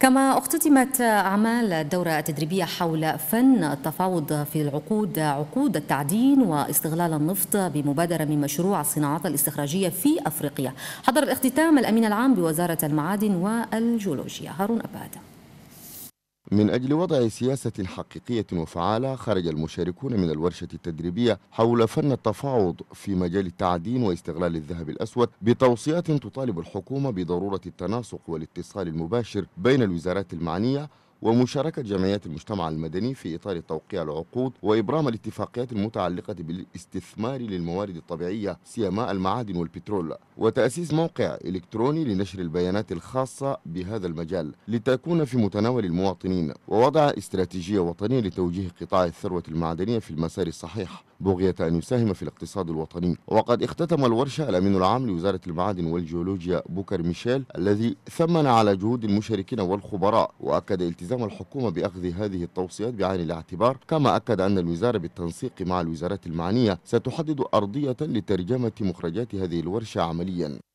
كما اختتمت أعمال الدورة التدريبية حول فن التفاوض في العقود عقود التعدين واستغلال النفط بمبادرة من مشروع الصناعات الاستخراجية في أفريقيا حضر الاختتام الأمين العام بوزارة المعادن والجيولوجيا هارون أباده من أجل وضع سياسة حقيقية وفعالة خرج المشاركون من الورشة التدريبية حول فن التفاوض في مجال التعدين واستغلال الذهب الأسود بتوصيات تطالب الحكومة بضرورة التناسق والاتصال المباشر بين الوزارات المعنية ومشاركة جمعيات المجتمع المدني في إطار توقيع العقود وإبرام الاتفاقيات المتعلقة بالاستثمار للموارد الطبيعية سيما المعادن والبترول وتأسيس موقع إلكتروني لنشر البيانات الخاصة بهذا المجال لتكون في متناول المواطنين ووضع استراتيجية وطنية لتوجيه قطاع الثروة المعدنية في المسار الصحيح بغية أن يساهم في الاقتصاد الوطني وقد اختتم الورشة الأمين العام لوزارة المعادن والجيولوجيا بوكر ميشيل الذي ثمن على جهود المشاركين والخبراء وأكد التزام التزام الحكومة بأخذ هذه التوصيات بعين الاعتبار كما أكد أن الوزارة بالتنسيق مع الوزارات المعنية ستحدد أرضية لترجمة مخرجات هذه الورشة عمليا